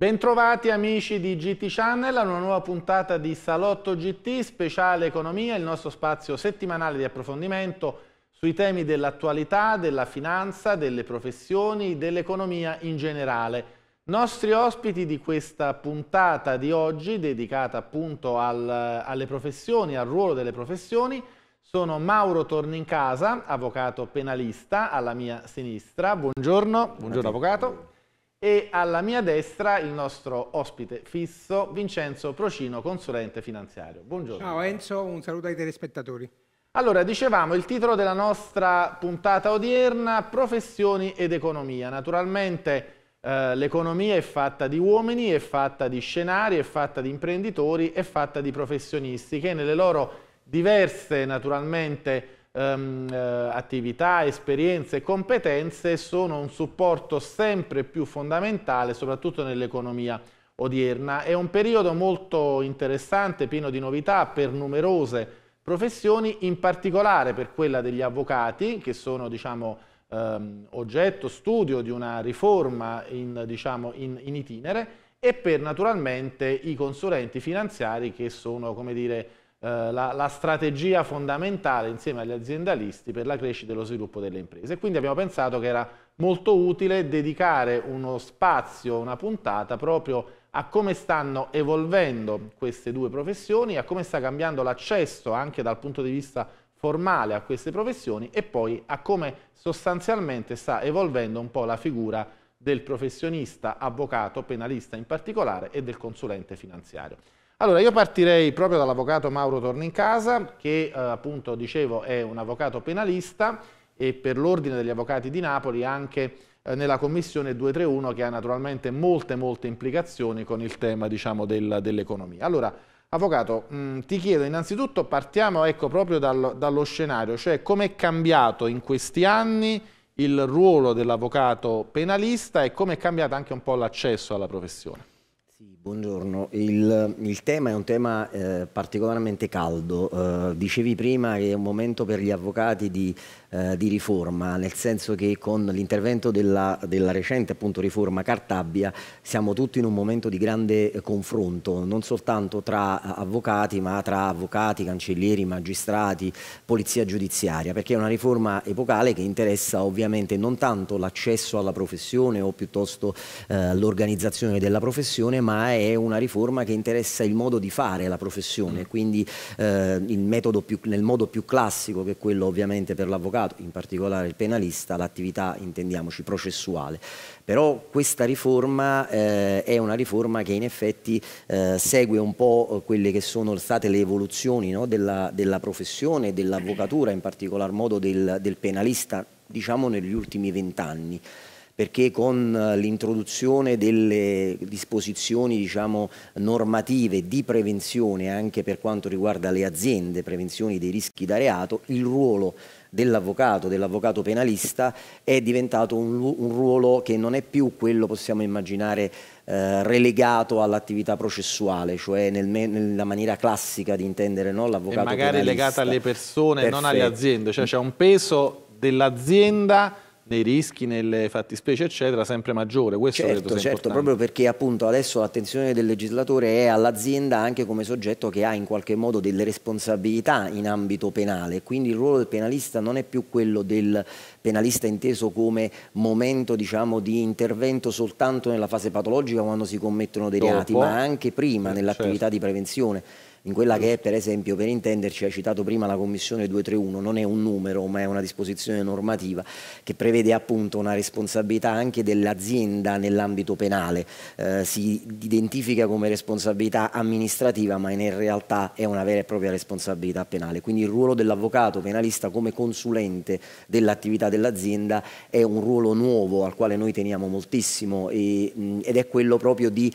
Bentrovati amici di GT Channel a una nuova puntata di Salotto GT speciale economia, il nostro spazio settimanale di approfondimento sui temi dell'attualità, della finanza, delle professioni, dell'economia in generale. Nostri ospiti di questa puntata di oggi, dedicata appunto al, alle professioni, al ruolo delle professioni, sono Mauro Tornincasa, avvocato penalista, alla mia sinistra. Buongiorno, buongiorno avvocato e alla mia destra il nostro ospite fisso Vincenzo Procino, consulente finanziario. Buongiorno. Ciao Enzo, un saluto ai telespettatori. Allora, dicevamo, il titolo della nostra puntata odierna, professioni ed economia. Naturalmente eh, l'economia è fatta di uomini, è fatta di scenari, è fatta di imprenditori, è fatta di professionisti che nelle loro diverse, naturalmente, ehm, eh, attività, esperienze, competenze sono un supporto sempre più fondamentale, soprattutto nell'economia odierna. È un periodo molto interessante, pieno di novità per numerose professioni, in particolare per quella degli avvocati, che sono diciamo, ehm, oggetto, studio di una riforma in, diciamo, in, in itinere, e per naturalmente i consulenti finanziari che sono, come dire, eh, la, la, strategia fondamentale insieme agli aziendalisti per la crescita e lo sviluppo delle imprese. quindi abbiamo pensato che era molto utile dedicare uno spazio, una puntata proprio a come stanno evolvendo queste due professioni, a come sta cambiando l'accesso anche dal punto di vista formale a queste professioni e poi a come sostanzialmente sta evolvendo un po' la figura del professionista, avvocato, penalista in particolare e del consulente finanziario. Allora, io partirei proprio dall'avvocato Mauro Tornincasa, che eh, appunto dicevo è un avvocato penalista e per l'ordine degli avvocati di Napoli anche eh, nella commissione 231 che ha naturalmente molte molte implicazioni con il tema diciamo, del, dell'economia. Allora, avvocato, mh, mm, ti chiedo innanzitutto partiamo ecco, proprio dal, dallo scenario, cioè come è cambiato in questi anni il ruolo dell'avvocato penalista e come è cambiato anche un po' l'accesso alla professione. Buongiorno, il, il, tema è un tema eh, particolarmente caldo, eh, dicevi prima che è un momento per gli avvocati di eh, di riforma, nel senso che con l'intervento della, della, recente appunto, riforma Cartabbia siamo tutti in un momento di grande eh, confronto, non soltanto tra eh, avvocati, ma tra avvocati, cancellieri, magistrati, polizia giudiziaria, perché è una riforma epocale che interessa ovviamente non tanto l'accesso alla professione o piuttosto eh, l'organizzazione della professione, ma è una riforma che interessa il modo di fare la professione, quindi più, nel modo più classico che è quello ovviamente per l'avvocato avvocato, in particolare il penalista, l'attività, intendiamoci, processuale. Però questa riforma eh, è una riforma che in effetti eh, segue un po' quelle che sono state le evoluzioni no? della, della, professione, dell'avvocatura, in particolar modo del, del penalista, diciamo negli ultimi vent'anni perché con l'introduzione delle disposizioni diciamo, normative di prevenzione anche per quanto riguarda le aziende, prevenzioni dei rischi da reato, il ruolo dell'avvocato, dell'avvocato penalista, è diventato un, un, ruolo che non è più quello, possiamo immaginare, eh, relegato all'attività processuale, cioè nel, nella maniera classica di intendere no? l'avvocato penalista. magari legato alle persone, Perfetto. non alle aziende, cioè c'è un peso dell'azienda nei rischi, nelle fattispecie, eccetera, sempre maggiore. Questo certo, certo proprio perché appunto adesso l'attenzione del legislatore è all'azienda anche come soggetto che ha in qualche modo delle responsabilità in ambito penale, quindi il ruolo del penalista non è più quello del penalista inteso come momento diciamo, di intervento soltanto nella fase patologica quando si commettono dei Dopo. reati, ma anche prima eh, nell'attività certo. di prevenzione in quella che è per esempio, per intenderci, ha citato prima la Commissione 231, non è un numero ma è una disposizione normativa che prevede appunto una responsabilità anche dell'azienda nell'ambito penale, eh, si identifica come responsabilità amministrativa ma in realtà è una vera e propria responsabilità penale, quindi il ruolo dell'avvocato penalista come consulente dell'attività dell'azienda è un ruolo nuovo al quale noi teniamo moltissimo e, ed è quello proprio di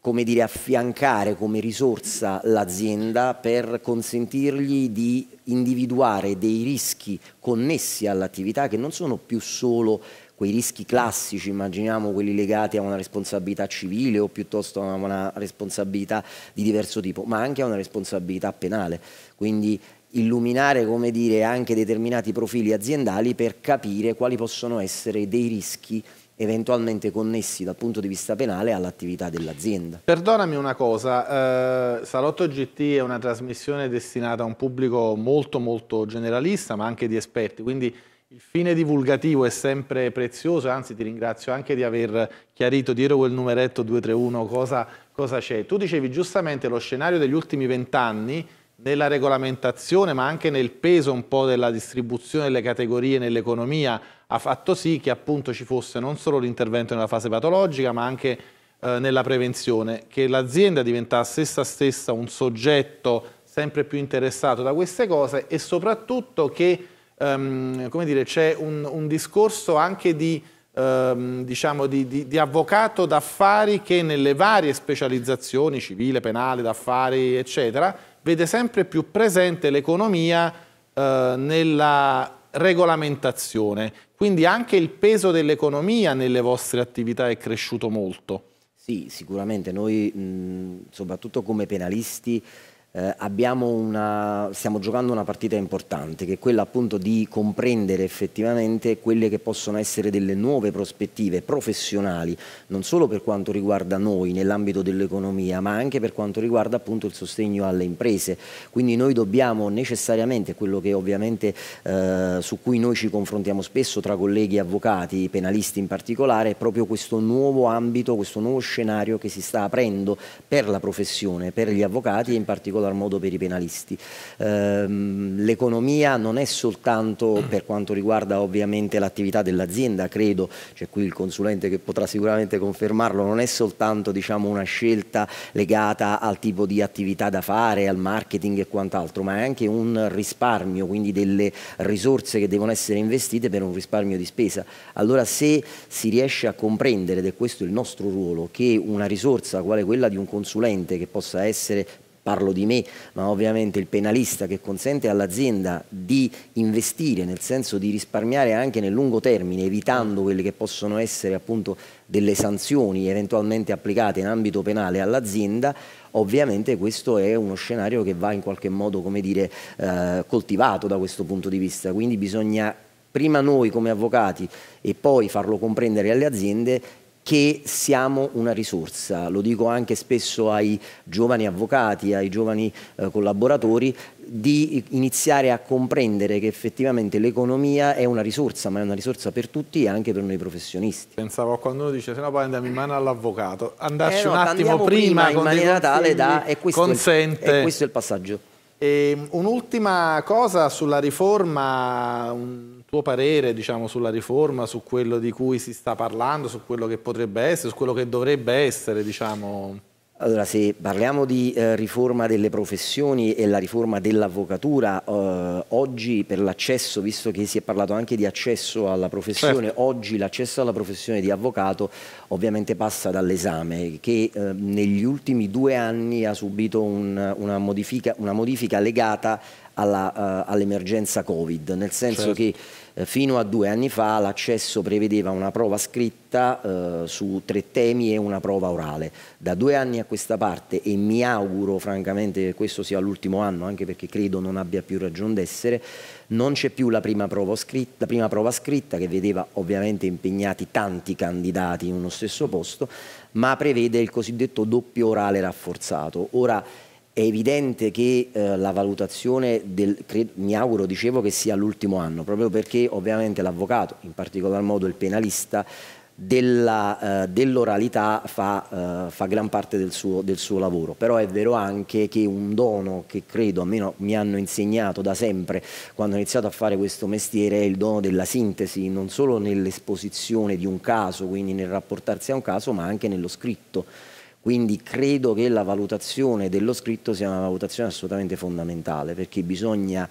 come dire, affiancare come risorsa l'azienda per consentirgli di individuare dei rischi connessi all'attività che non sono più solo quei rischi classici, immaginiamo quelli legati a una responsabilità civile o piuttosto a una responsabilità di diverso tipo, ma anche a una responsabilità penale. Quindi illuminare come dire, anche determinati profili aziendali per capire quali possono essere dei rischi eventualmente connessi dal punto di vista penale all'attività dell'azienda. Perdonami una cosa, eh, Salotto GT è una trasmissione destinata a un pubblico molto molto generalista ma anche di esperti, quindi il fine divulgativo è sempre prezioso, anzi ti ringrazio anche di aver chiarito dietro quel numeretto 231 cosa c'è. Tu dicevi giustamente lo scenario degli ultimi vent'anni nella regolamentazione ma anche nel peso un po' della distribuzione delle categorie nell'economia ha fatto sì che appunto ci fosse non solo l'intervento nella fase patologica ma anche eh, nella prevenzione, che l'azienda diventasse essa stessa un soggetto sempre più interessato da queste cose e soprattutto che ehm, c'è un, un, discorso anche di, ehm, diciamo di, di, di avvocato d'affari che nelle varie specializzazioni, civile, penale, d'affari, eccetera, vede sempre più presente l'economia eh, nella regolamentazione, quindi anche il peso dell'economia nelle vostre attività è cresciuto molto. Sì, sicuramente noi, mh, soprattutto come penalisti, eh, una, stiamo giocando una partita importante, che è quella appunto di comprendere effettivamente quelle che possono essere delle nuove prospettive professionali, non solo per quanto riguarda noi nell'ambito dell'economia, ma anche per quanto riguarda appunto il sostegno alle imprese. Quindi noi dobbiamo necessariamente, quello che ovviamente eh, su cui noi ci confrontiamo spesso tra colleghi avvocati, penalisti in particolare, è proprio questo nuovo ambito, questo nuovo scenario che si sta aprendo per la professione, per gli avvocati e in particolare particolar modo per i penalisti. Ehm, l'economia non è soltanto mm. per quanto riguarda ovviamente l'attività dell'azienda, credo, c'è qui il consulente che potrà sicuramente confermarlo, non è soltanto diciamo, una scelta legata al tipo di attività da fare, al marketing e quant'altro, ma è anche un risparmio, quindi delle risorse che devono essere investite per un risparmio di spesa. Allora se si riesce a comprendere, ed è questo il nostro ruolo, che una risorsa quale quella di un consulente che possa essere parlo di me, ma ovviamente il penalista che consente all'azienda di investire, nel senso di risparmiare anche nel lungo termine, evitando quelle che possono essere appunto delle sanzioni eventualmente applicate in ambito penale all'azienda, ovviamente questo è uno scenario che va in qualche modo come dire, eh, coltivato da questo punto di vista, quindi bisogna prima noi come avvocati e poi farlo comprendere alle aziende che siamo una risorsa, lo dico anche spesso ai giovani avvocati, ai giovani eh, collaboratori, di iniziare a comprendere che effettivamente l'economia è una risorsa, ma è una risorsa per tutti e anche per noi professionisti. Pensavo quando uno dice se no poi andiamo in mano all'avvocato, andarci eh no, un attimo prima, prima in maniera tale da... E questo, consente. È, il, è il passaggio. Ehm, un'ultima cosa sulla riforma, un tuo parere diciamo, sulla riforma, su quello di cui si sta parlando, su quello che potrebbe essere, su quello che dovrebbe essere. Diciamo. Allora, se parliamo di eh, riforma delle professioni e la riforma dell'avvocatura, eh, oggi per l'accesso, visto che si è parlato anche di accesso alla professione, certo. oggi l'accesso alla professione di avvocato ovviamente passa dall'esame che eh, negli ultimi due anni ha subito un, una, modifica, una modifica legata eh, all'emergenza Covid, nel senso certo. che eh, fino a due anni fa l'accesso prevedeva una prova scritta eh, su tre temi e una prova orale. Da due anni a questa parte, e mi auguro francamente che questo sia l'ultimo anno, anche perché credo non abbia più ragione d'essere, non c'è più la prima, scritta, la prima prova scritta che vedeva ovviamente impegnati tanti candidati in uno stesso posto, ma prevede il cosiddetto doppio orale rafforzato. Ora, è evidente che eh, la valutazione, del, credo, mi auguro, dicevo, che sia l'ultimo anno, proprio perché ovviamente l'avvocato, in particolar modo il penalista, eh, dell'oralità eh, dell fa, eh, fa, gran parte del suo, del suo, lavoro, però è vero anche che un dono che credo, almeno mi hanno insegnato da sempre quando ho iniziato a fare questo mestiere, è il dono della sintesi, non solo nell'esposizione di un caso, quindi nel rapportarsi a un caso, ma anche nello scritto quindi credo che la valutazione dello scritto sia una valutazione assolutamente fondamentale perché bisogna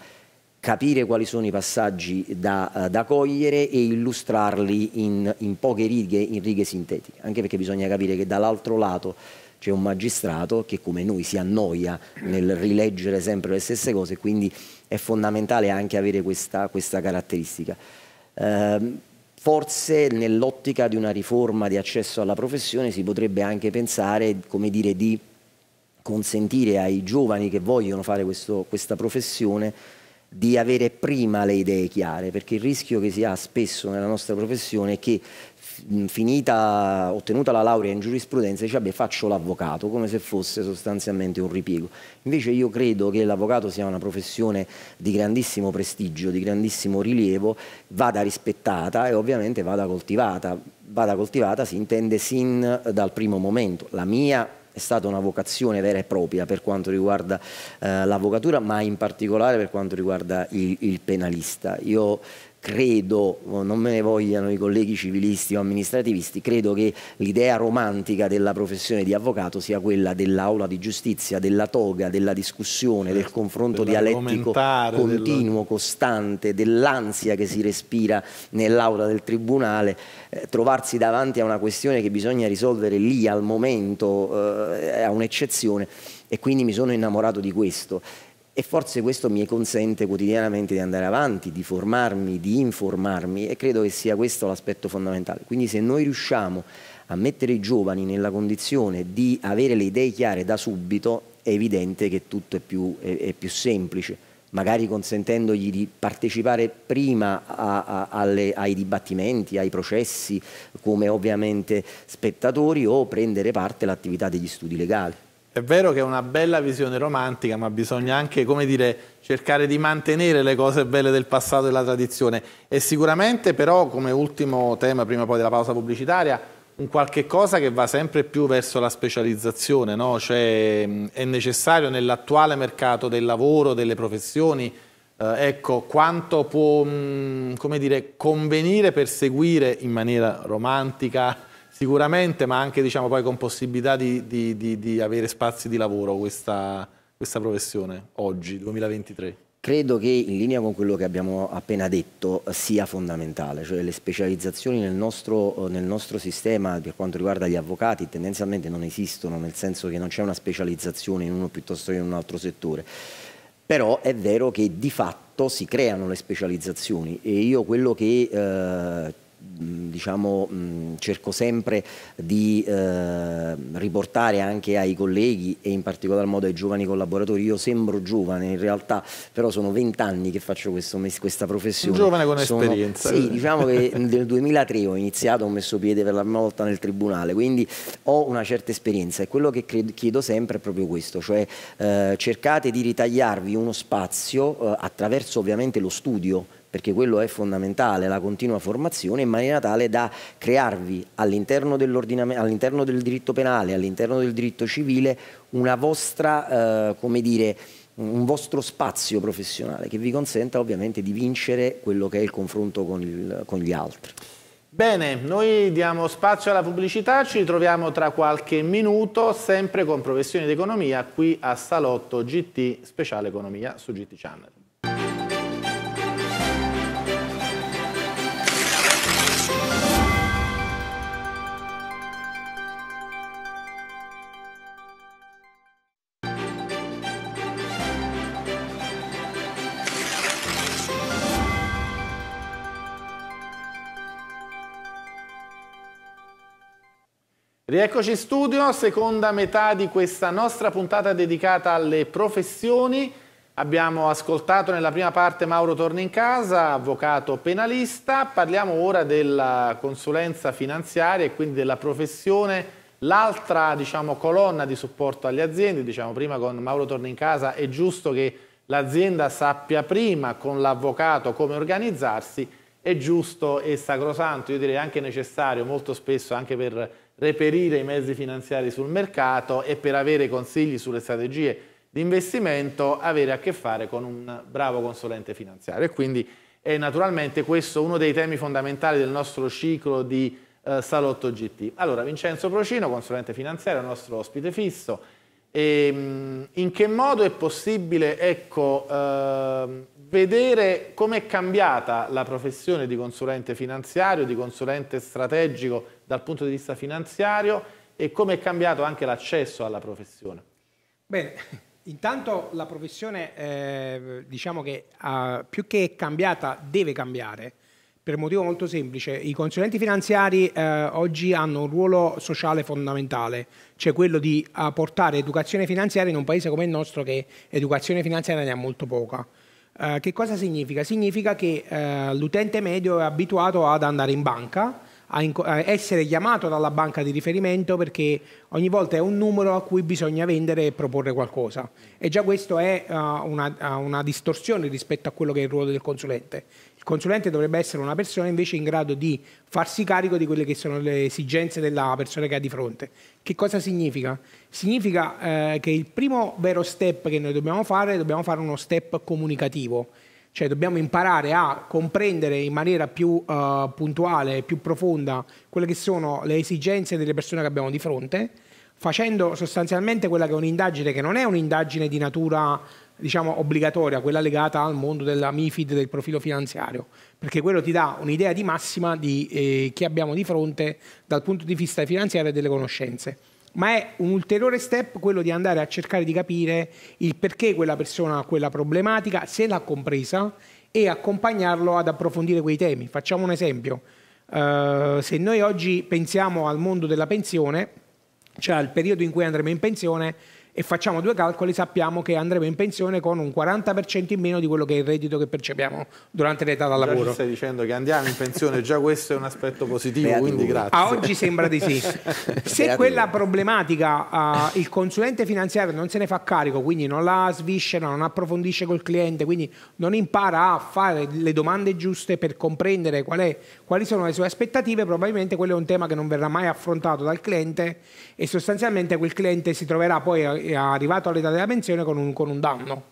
capire quali sono i passaggi da, eh, da cogliere e illustrarli in, in poche righe, in righe sintetiche, anche perché bisogna capire che dall'altro lato c'è un magistrato che come noi si annoia nel rileggere sempre le stesse cose, quindi è fondamentale anche avere questa, questa caratteristica. Eh, Forse nell'ottica di una riforma di accesso alla professione si potrebbe anche pensare dire, di consentire ai giovani che vogliono fare questo, questa professione di avere prima le idee chiare, perché il rischio che si ha spesso nella nostra professione è che finita, ottenuta la laurea in giurisprudenza, dice vabbè faccio l'avvocato, come se fosse sostanzialmente un ripiego. Invece io credo che l'avvocato sia una professione di grandissimo prestigio, di grandissimo rilievo, vada rispettata e ovviamente vada coltivata. Vada coltivata si intende sin dal primo momento. La mia è stata una vocazione vera e propria per quanto riguarda eh, l'avvocatura, ma in particolare per quanto riguarda il, il penalista. Io credo, oh, non me ne vogliano i colleghi civilisti o amministrativisti, credo che l'idea romantica della professione di avvocato sia quella dell'aula di giustizia, della toga, della discussione, del eh, confronto dialettico continuo, della... costante, dell'ansia che si respira nell'aula del tribunale, eh, trovarsi davanti a una questione che bisogna risolvere lì al momento, eh, è un'eccezione e quindi mi sono innamorato di questo e forse questo mi consente quotidianamente di andare avanti, di formarmi, di informarmi e credo che sia questo l'aspetto fondamentale. Quindi se noi riusciamo a mettere i giovani nella condizione di avere le idee chiare da subito, è evidente che tutto è più, è, è più semplice magari consentendogli di partecipare prima a, a, alle, ai dibattimenti, ai processi, come ovviamente spettatori o prendere parte all'attività degli studi legali. È vero che è una bella visione romantica, ma bisogna anche, come dire, cercare di mantenere le cose belle del passato e della tradizione. E sicuramente però, come ultimo tema, prima poi della pausa pubblicitaria, un qualche cosa che va sempre più verso la specializzazione, no? cioè è necessario nell'attuale mercato del lavoro, delle professioni, eh, ecco, quanto può mh, dire, convenire, perseguire in maniera romantica, Sicuramente, ma anche diciamo, poi con possibilità di, di, di, di avere spazi di lavoro questa, questa professione oggi, 2023? Credo che in linea con quello che abbiamo appena detto sia fondamentale, cioè le specializzazioni nel nostro, nel nostro sistema per quanto riguarda gli avvocati tendenzialmente non esistono, nel senso che non c'è una specializzazione in uno piuttosto che in un altro settore, però è vero che di fatto si creano le specializzazioni e io quello che... Eh, diciamo, cerco sempre di eh, riportare anche ai colleghi e in particolar modo ai giovani collaboratori. Io sembro giovane in realtà, però sono vent'anni che faccio questo, questa professione. Un giovane con sono, esperienza. Sì, diciamo che nel 2003 ho iniziato, ho messo piede per la prima volta nel tribunale, quindi ho una certa esperienza e quello che credo, chiedo sempre è proprio questo, cioè eh, cercate di ritagliarvi uno spazio eh, attraverso ovviamente lo studio perché quello è fondamentale, la continua formazione in maniera tale da crearvi all'interno, all'interno del diritto penale, all'interno del diritto civile, una vostra, eh, come dire, un vostro spazio professionale che vi consenta ovviamente di vincere quello che è il confronto con, il, con gli altri. Bene, noi diamo spazio alla pubblicità, ci ritroviamo tra qualche minuto, sempre con Professioni d'Economia, qui a Salotto GT Speciale Economia su GT Channel. Rieccoci in studio, seconda metà di questa nostra puntata dedicata alle professioni. Abbiamo ascoltato nella prima parte Mauro Torni in casa, avvocato penalista. Parliamo ora della consulenza finanziaria e quindi della professione, l'altra diciamo, colonna di supporto alle aziende. Diciamo prima con Mauro Torni in casa è giusto che l'azienda sappia prima con l'avvocato come organizzarsi. È giusto e sacrosanto, io direi anche necessario molto spesso anche per reperire i mezzi finanziari sul mercato e per avere consigli sulle strategie di investimento avere a che fare con un bravo consulente finanziario. E quindi è naturalmente questo uno dei temi fondamentali del nostro ciclo di eh, Salotto GT. Allora, Vincenzo Procino, consulente finanziario, nostro ospite fisso, e, ehm, in che modo è possibile ecco, eh, vedere come è cambiata la professione di consulente finanziario, di consulente strategico dal punto di vista finanziario e come è cambiato anche l'accesso alla professione? Bene, intanto la professione eh, diciamo che eh, più che è cambiata deve cambiare per un motivo molto semplice, i consulenti finanziari eh, oggi hanno un ruolo sociale fondamentale, cioè quello di eh, portare educazione finanziaria in un paese come il nostro che educazione finanziaria ne ha molto poca. Eh, che cosa significa? Significa che eh, l'utente medio è abituato ad andare in banca, a, essere chiamato dalla banca di riferimento perché ogni volta è un numero a cui bisogna vendere e proporre qualcosa. E già questo è uh, una, eh, una, distorsione rispetto a quello che è il ruolo del consulente. Il consulente dovrebbe essere una persona invece in grado di farsi carico di quelle che sono le esigenze della persona che ha di fronte. Che cosa significa? Significa eh, che il primo vero step che noi dobbiamo fare, dobbiamo fare uno step comunicativo cioè dobbiamo imparare a comprendere in maniera più uh, puntuale, più profonda, quelle che sono le esigenze delle persone che abbiamo di fronte, facendo sostanzialmente quella che è un'indagine che non è un'indagine di natura diciamo obbligatoria, quella legata al mondo della MIFID, del profilo finanziario, perché quello ti dà un'idea di massima di eh, chi abbiamo di fronte dal punto di vista finanziario e delle conoscenze ma è un ulteriore step quello di andare a cercare di capire il perché quella persona ha quella problematica, se l'ha compresa e accompagnarlo ad approfondire quei temi. Facciamo un esempio. Uh, se noi oggi pensiamo al mondo della pensione, cioè al periodo in cui andremo in pensione, e facciamo due calcoli, sappiamo che andremo in pensione con un 40% in meno di quello che è il reddito che percepiamo durante l'età da lavoro. Già stai dicendo che andiamo in pensione, già questo è un aspetto positivo, Beati quindi grazie. A oggi sembra di sì. Se Beati quella problematica uh, il consulente finanziario non se ne fa carico, quindi non la sviscera, non approfondisce col cliente, quindi non impara a fare le domande giuste per comprendere qual è, quali sono le sue aspettative, probabilmente quello è un tema che non verrà mai affrontato dal cliente e sostanzialmente quel cliente si troverà poi è arrivato all'età della pensione con un, con un danno.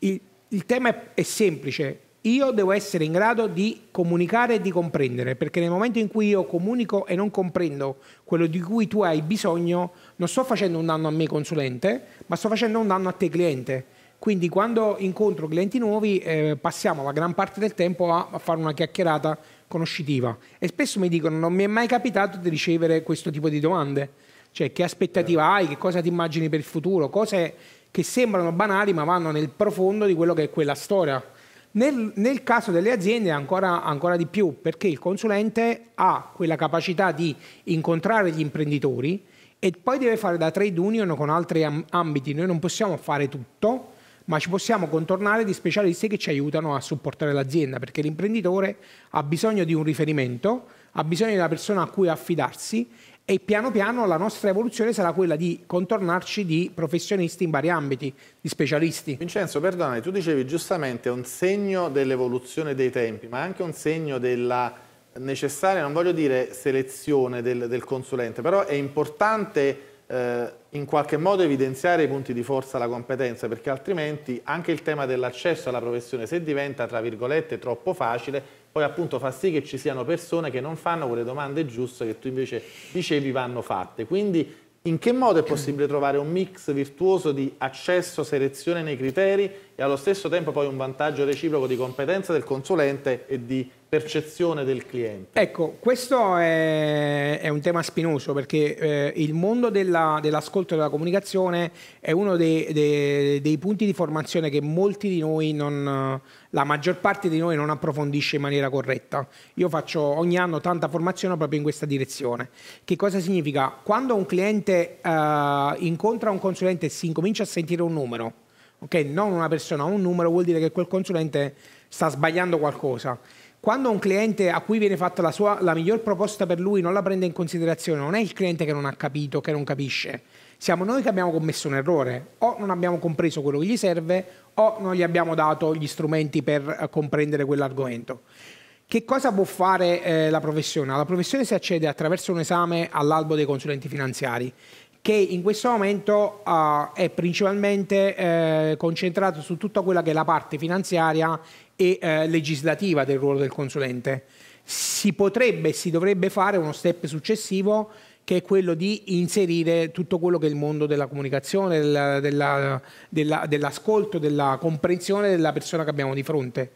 Il, il tema è, è semplice, io devo essere in grado di comunicare e di comprendere, perché nel momento in cui io comunico e non comprendo quello di cui tu hai bisogno, non sto facendo un danno a me consulente, ma sto facendo un danno a te cliente. Quindi quando incontro clienti nuovi eh, passiamo la gran parte del tempo a, a, fare una chiacchierata conoscitiva e spesso mi dicono non mi è mai capitato di ricevere questo tipo di domande. Cioè, che aspettativa hai, che cosa ti immagini per il futuro, cose che sembrano banali ma vanno nel profondo di quello che è quella storia. Nel, nel caso delle aziende ancora, ancora di più, perché il consulente ha quella capacità di incontrare gli imprenditori e poi deve fare da trade union con altri ambiti. Noi non possiamo fare tutto, ma ci possiamo contornare di specialisti che ci aiutano a supportare l'azienda, perché l'imprenditore ha bisogno di un riferimento, ha bisogno di una persona a cui affidarsi e piano piano la nostra evoluzione sarà quella di contornarci di professionisti in vari ambiti, di specialisti. Vincenzo, perdonami, tu dicevi giustamente un segno dell'evoluzione dei tempi, ma anche un segno della necessaria, non voglio dire selezione del, del consulente, però è importante eh, in qualche modo evidenziare i punti di forza, alla competenza, perché altrimenti anche il tema dell'accesso alla professione, se diventa, tra virgolette, troppo facile, poi appunto fa sì che ci siano persone che non fanno quelle domande giuste che tu invece dicevi vanno fatte. Quindi in che modo è possibile trovare un mix virtuoso di accesso, selezione nei criteri e allo stesso tempo poi un vantaggio reciproco di competenza del consulente e di percezione del cliente. Ecco, questo è, è un tema spinoso perché eh, il mondo dell'ascolto e della comunicazione è uno dei, dei, dei, punti di formazione che molti di noi non, la maggior parte di noi non approfondisce in maniera corretta. Io faccio ogni anno tanta formazione proprio in questa direzione. Che cosa significa? Quando un cliente eh, incontra un consulente e si incomincia a sentire un numero, ok? Non una persona, un numero vuol dire che quel consulente sta sbagliando qualcosa. Quando un cliente a cui viene fatta la, sua, la miglior proposta per lui non la prende in considerazione, non è il cliente che non ha capito, che non capisce, siamo noi che abbiamo commesso un errore, o non abbiamo compreso quello che gli serve, o non gli abbiamo dato gli strumenti per eh, comprendere quell'argomento. Che cosa può fare eh, la professione? Alla professione si accede attraverso un esame all'albo dei consulenti finanziari che in questo momento uh, è principalmente eh, concentrato su tutta quella che è la parte finanziaria e eh, legislativa del ruolo del consulente. Si potrebbe e si dovrebbe fare uno step successivo che è quello di inserire tutto quello che è il mondo della comunicazione, della, della, della, dell'ascolto, della comprensione della persona che abbiamo di fronte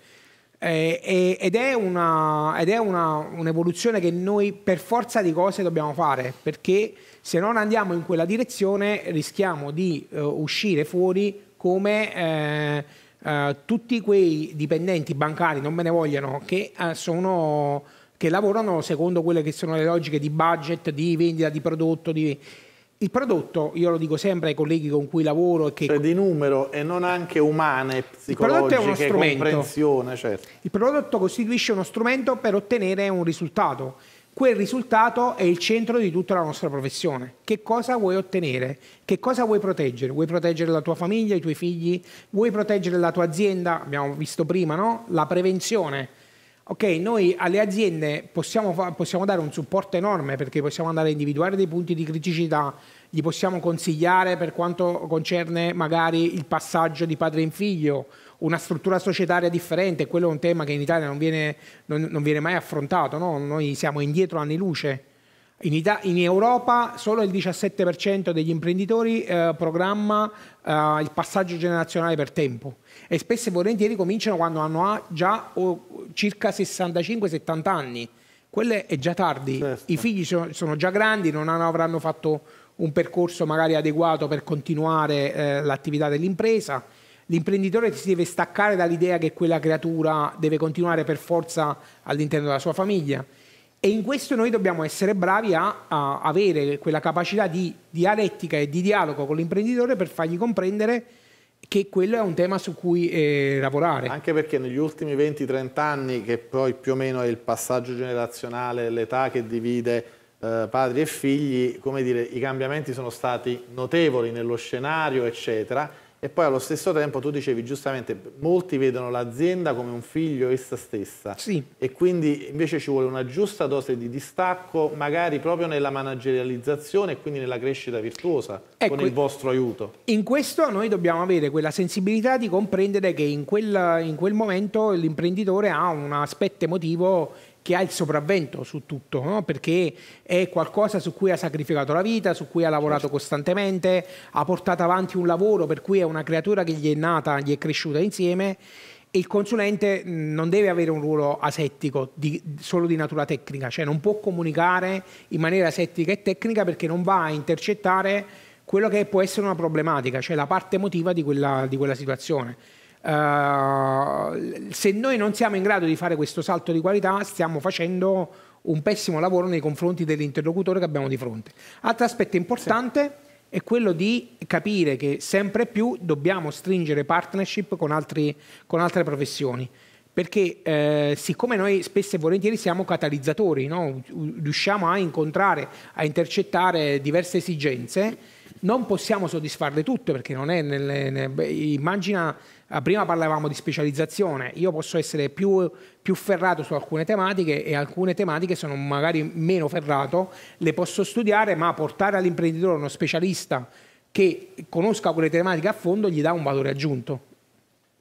eh, ed è, una, ed è una, un'evoluzione che noi per forza di cose dobbiamo fare, perché se non andiamo in quella direzione rischiamo di eh, uscire fuori come eh, eh tutti quei dipendenti bancari, non me ne vogliano, che, eh, sono, che lavorano secondo quelle che sono le logiche di budget, di vendita, di prodotto, di il prodotto, io lo dico sempre ai colleghi con cui lavoro... E che cioè di numero e non anche umane, psicologiche, il prodotto comprensione. Certo. Il prodotto costituisce uno strumento per ottenere un risultato. Quel risultato è il centro di tutta la nostra professione. Che cosa vuoi ottenere? Che cosa vuoi proteggere? Vuoi proteggere la tua famiglia, i tuoi figli? Vuoi proteggere la tua azienda? Abbiamo visto prima, no? La prevenzione Ok, noi alle aziende possiamo, possiamo, dare un supporto enorme perché possiamo andare a individuare dei punti di criticità, gli possiamo consigliare per quanto concerne magari il passaggio di padre in figlio, una struttura societaria differente, quello è un tema che in Italia non viene, non, non viene mai affrontato, no? noi siamo indietro anni luce in, Ita- in, Europa solo il 17% degli imprenditori eh, programma eh, il passaggio generazionale per tempo e spesso e volentieri cominciano quando hanno già oh, circa 65-70 anni. Quello è già tardi, certo. i figli sono, sono, già grandi, non hanno, avranno fatto un percorso magari adeguato per continuare eh, l'attività dell'impresa. L'imprenditore si deve staccare dall'idea che quella creatura deve continuare per forza all'interno della sua famiglia e in questo noi dobbiamo essere bravi a, a avere quella capacità di dialettica e di dialogo con l'imprenditore per fargli comprendere che quello è un tema su cui eh, lavorare. Anche perché negli ultimi 20-30 anni, che poi più o meno è il passaggio generazionale, l'età che divide eh, padri e figli, come dire, i cambiamenti sono stati notevoli nello scenario, eccetera, e poi allo stesso tempo tu dicevi giustamente molti vedono l'azienda come un figlio essa stessa sì. e quindi invece ci vuole una giusta dose di distacco magari proprio nella managerializzazione e quindi nella crescita virtuosa ecco, con il vostro aiuto. In questo noi dobbiamo avere quella sensibilità di comprendere che in quel, in quel momento l'imprenditore ha un aspetto emotivo che ha il sopravvento su tutto, no? perché è qualcosa su cui ha sacrificato la vita, su cui ha lavorato certo. costantemente, ha portato avanti un lavoro, per cui è una creatura che gli è nata, gli è cresciuta insieme il consulente non deve avere un ruolo asettico di, solo di natura tecnica, cioè non può comunicare in maniera asettica e tecnica perché non va a intercettare quello che può essere una problematica, cioè la parte emotiva di quella, di quella situazione. Eh, se noi non siamo in grado di fare questo salto di qualità, stiamo facendo un pessimo lavoro nei confronti dell'interlocutore che abbiamo di fronte. Altro aspetto importante sì. è quello di capire che sempre più dobbiamo stringere partnership con, altri, con altre professioni. Perché eh, siccome noi spesso e volentieri siamo catalizzatori, no? riusciamo a incontrare, a intercettare diverse esigenze, non possiamo soddisfarle tutte perché non è nelle, nelle, immagina prima parlavamo di specializzazione io posso essere più, più, ferrato su alcune tematiche e alcune tematiche sono magari meno ferrato le posso studiare ma portare all'imprenditore uno specialista che conosca quelle tematiche a fondo gli dà un valore aggiunto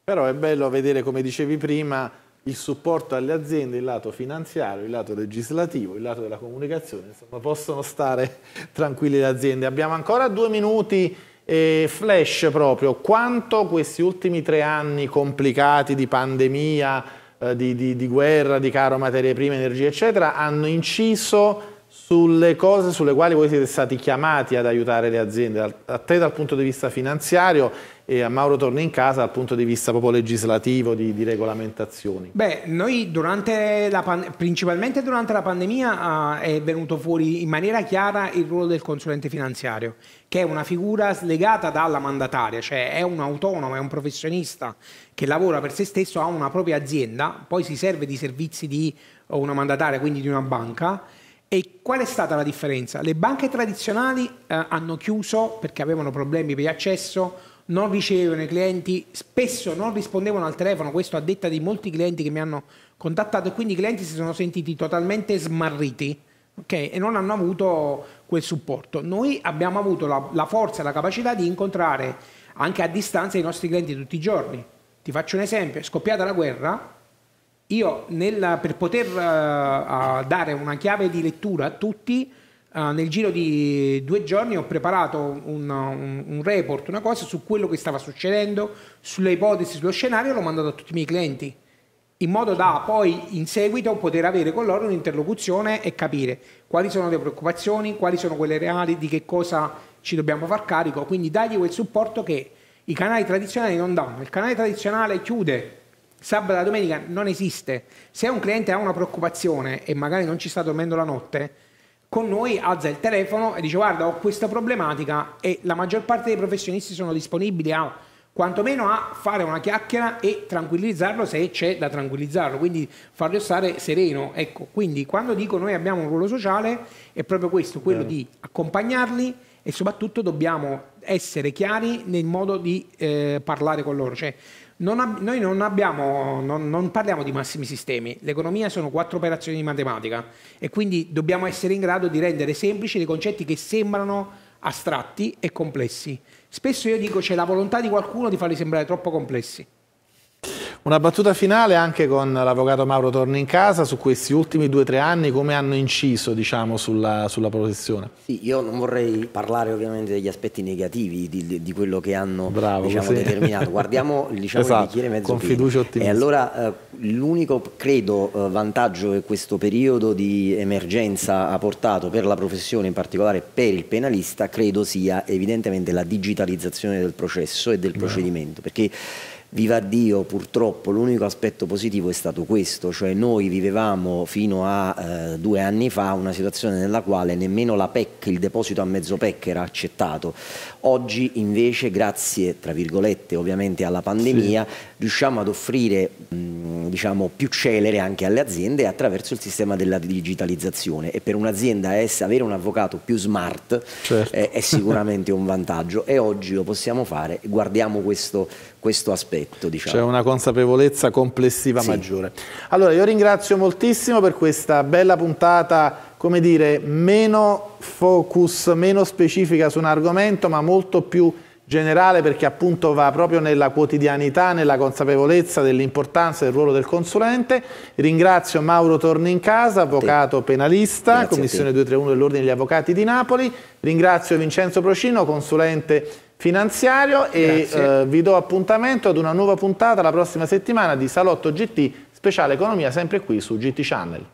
però è bello vedere come dicevi prima il supporto alle aziende, il lato finanziario, il lato legislativo, il lato della comunicazione, insomma possono stare tranquilli le aziende. Abbiamo ancora due minuti eh, flash proprio, quanto questi ultimi tre anni complicati di pandemia, eh, di, di, di guerra, di caro materie prime, energia eccetera, hanno inciso sulle cose sulle quali voi siete stati chiamati ad aiutare le aziende, a te dal punto di vista finanziario e a eh, Mauro torna in casa dal punto di vista proprio legislativo di, di regolamentazioni? Beh, noi durante la principalmente durante la pandemia uh, è venuto fuori in maniera chiara il ruolo del consulente finanziario, che è una figura slegata dalla mandataria, cioè è un autonomo, è un professionista che lavora per se stesso, ha una propria azienda, poi si serve di servizi di una mandataria, quindi di una banca. E qual è stata la differenza? Le banche tradizionali eh, hanno chiuso perché avevano problemi per l'accesso non ricevevano i clienti, spesso non rispondevano al telefono, questo a detta di molti clienti che mi hanno contattato e quindi i clienti si sono sentiti totalmente smarriti okay? e non hanno avuto quel supporto. Noi abbiamo avuto la, la forza e la capacità di incontrare anche a distanza i nostri clienti tutti i giorni. Ti faccio un esempio, scoppiata la guerra, io nel, per poter uh, uh, dare una chiave di lettura a tutti Uh, nel giro di due giorni ho preparato un, un, un, report, una cosa su quello che stava succedendo, sulle ipotesi, sullo scenario, l'ho mandato a tutti i miei clienti, in modo da poi in seguito poter avere con loro un'interlocuzione e capire quali sono le preoccupazioni, quali sono quelle reali, di che cosa ci dobbiamo far carico, quindi dargli quel supporto che i canali tradizionali non danno. Il canale tradizionale chiude sabato e domenica, non esiste. Se un cliente ha una preoccupazione e magari non ci sta dormendo la notte, con noi alza il telefono e dice guarda ho questa problematica e la maggior parte dei professionisti sono disponibili a quantomeno a fare una chiacchiera e tranquillizzarlo se c'è da tranquillizzarlo, quindi farlo stare sereno. Ecco, quindi quando dico noi abbiamo un ruolo sociale è proprio questo, quello Bene. di accompagnarli e soprattutto dobbiamo essere chiari nel modo di eh, parlare con loro. Cioè, non noi non, abbiamo, non, non, parliamo di massimi sistemi, l'economia sono quattro operazioni di matematica e quindi dobbiamo essere in grado di rendere semplici dei concetti che sembrano astratti e complessi. Spesso io dico c'è la volontà di qualcuno di farli sembrare troppo complessi. Una battuta finale anche con l'avvocato Mauro Torni in casa su questi ultimi due o tre anni, come hanno inciso diciamo, sulla, sulla professione? Sì, io non vorrei parlare ovviamente degli aspetti negativi di, di quello che hanno Bravo, diciamo, sì. determinato. Guardiamo diciamo, esatto, il bicchiere mezzo con fiducia ottimista. E allora eh, l'unico, credo, eh, vantaggio che questo periodo di emergenza ha portato per la professione, in particolare per il penalista, credo sia evidentemente la digitalizzazione del processo e del Bravo. procedimento. Perché Viva Dio, purtroppo l'unico aspetto positivo è stato questo, cioè noi vivevamo fino a eh, due anni fa una situazione nella quale nemmeno la PEC, il deposito a mezzo PEC era accettato. Oggi invece, grazie, tra virgolette, ovviamente alla pandemia, sì. riusciamo ad offrire diciamo, più celere anche alle aziende attraverso il sistema della digitalizzazione e per un'azienda avere un avvocato più smart certo. eh, è sicuramente un vantaggio e oggi lo possiamo fare, guardiamo questo questo aspetto. Diciamo. C'è una consapevolezza complessiva sì. maggiore. Allora io ringrazio moltissimo per questa bella puntata come dire, meno focus, meno specifica su un argomento, ma molto più generale perché appunto va proprio nella quotidianità, nella consapevolezza dell'importanza del ruolo del consulente. Ringrazio Mauro Torni in casa, avvocato penalista, Grazie Commissione 231 dell'Ordine degli Avvocati di Napoli. Ringrazio Vincenzo Procino, consulente finanziario e eh, vi do appuntamento ad una nuova puntata la prossima settimana di Salotto GT, speciale economia sempre qui su GT Channel.